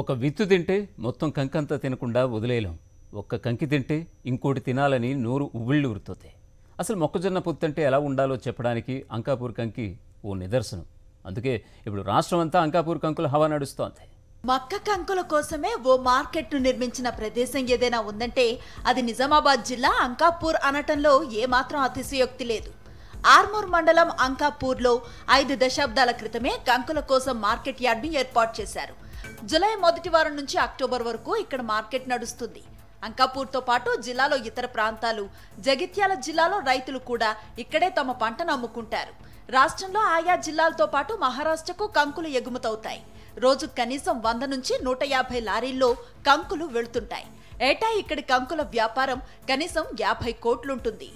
ఒక విత్తు తింటే మొత్తం కంకంతా తినకుండా వదిలేయలేం ఒక్క కంకి తింటే ఇంకోటి తినాలని నోరు ఉవ్విళ్ళు ఉరుతుంది అసలు మొక్కజొన్న పొత్తంటే ఎలా ఉండాలో చెప్పడానికి అంకాపూర్ కంకి ఓ నిదర్శనం అందుకే ఇప్పుడు రాష్ట్రం అంతా అంకాపూర్ కంకుల హవా నడుస్తోంది మక్క కంకుల కోసమే ఓ మార్కెట్ను నిర్మించిన ప్రదేశం ఏదైనా ఉందంటే అది నిజామాబాద్ జిల్లా అంకాపూర్ అనటంలో ఏమాత్రం అతిశయోక్తి లేదు ఆర్మూర్ మండలం అంకాపూర్లో ఐదు దశాబ్దాల క్రితమే కంకుల కోసం మార్కెట్ యార్డ్ని ఏర్పాటు చేశారు జులై మొదటి వారం నుంచి అక్టోబర్ వరకు ఇక్కడ మార్కెట్ నడుస్తుంది అంకాపూర్తో పాటు జిల్లాలో ఇతర ప్రాంతాలు జగిత్యాల జిల్లాలో రైతులు కూడా ఇక్కడే తమ పంటను అమ్ముకుంటారు రాష్ట్రంలో ఆయా జిల్లాలతో పాటు మహారాష్ట్రకు కంకులు ఎగుమతవుతాయి రోజు కనీసం వంద నుంచి నూట యాభై లారీల్లో కంకులు వెళుతుంటాయి ఏటా ఇక్కడి కంకుల వ్యాపారం కనీసం యాభై కోట్లుంటుంది